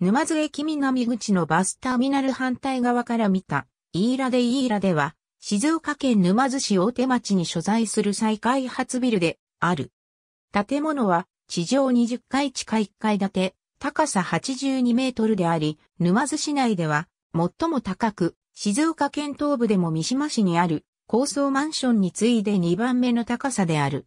沼津駅南口のバスターミナル反対側から見た、飯ラで飯ラでは、静岡県沼津市大手町に所在する再開発ビルである。建物は地上20階地下1階建て、高さ82メートルであり、沼津市内では最も高く、静岡県東部でも三島市にある高層マンションに次いで2番目の高さである。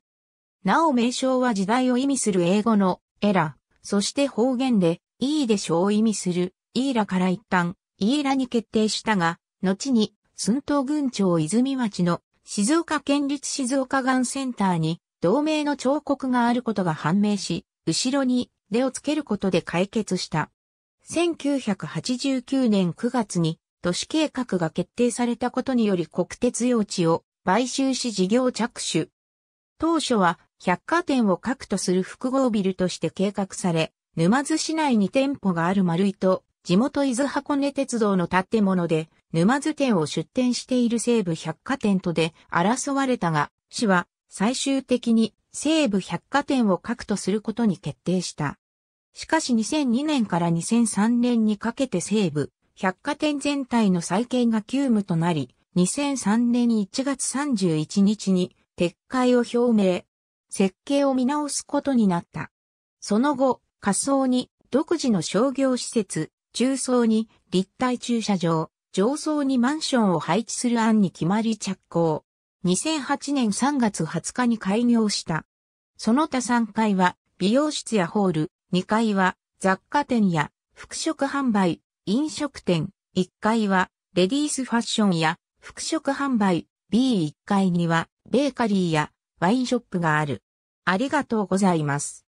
なお名称は時代を意味する英語のエラ、そして方言でいいでしょうを意味する、イーラから一旦、イーラに決定したが、後に、寸東郡町泉町の静岡県立静岡がんセンターに同盟の彫刻があることが判明し、後ろに出をつけることで解決した。1989年9月に都市計画が決定されたことにより国鉄用地を買収し事業着手。当初は百貨店を核とする複合ビルとして計画され、沼津市内に店舗がある丸井と、地元伊豆箱根鉄道の建物で、沼津店を出店している西武百貨店とで争われたが、市は最終的に西武百貨店を核とすることに決定した。しかし2002年から2003年にかけて西武百貨店全体の再建が急務となり、2003年1月31日に撤回を表明、設計を見直すことになった。その後、仮走に独自の商業施設、中層に立体駐車場、上層にマンションを配置する案に決まり着工。2008年3月20日に開業した。その他3階は美容室やホール、2階は雑貨店や服飾販売、飲食店、1階はレディースファッションや服飾販売、B1 階にはベーカリーやワインショップがある。ありがとうございます。